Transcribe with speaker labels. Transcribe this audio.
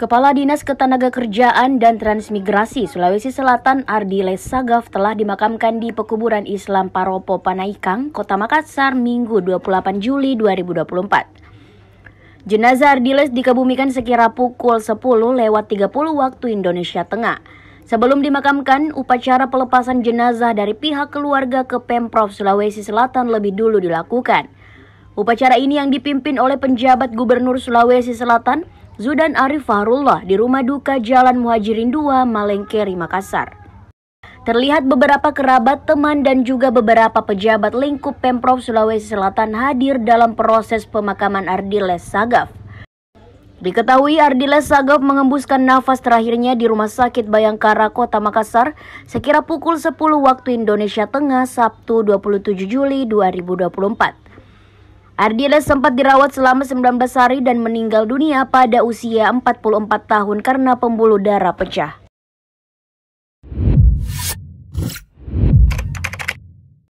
Speaker 1: Kepala Dinas Ketenagakerjaan dan Transmigrasi Sulawesi Selatan Ardi Lesagaf telah dimakamkan di Pekuburan Islam Paropo Panaikang, Kota Makassar, Minggu 28 Juli 2024. Jenazah Ardiles dikebumikan sekira pukul 10 lewat 30 waktu Indonesia Tengah. Sebelum dimakamkan, upacara pelepasan jenazah dari pihak keluarga ke Pemprov Sulawesi Selatan lebih dulu dilakukan. Upacara ini yang dipimpin oleh penjabat Gubernur Sulawesi Selatan, Zudan Arif Fahrullah di rumah duka Jalan Muhajirin 2, Malengkeri, Makassar. Terlihat beberapa kerabat, teman, dan juga beberapa pejabat lingkup Pemprov Sulawesi Selatan hadir dalam proses pemakaman Ardiles Sagaf. Diketahui Ardiles Sagaf mengembuskan nafas terakhirnya di Rumah Sakit Bayangkara Kota Makassar sekira pukul 10 waktu Indonesia Tengah Sabtu 27 Juli 2024. Ardila sempat dirawat selama 19 hari dan meninggal dunia pada usia 44 tahun karena pembuluh darah pecah.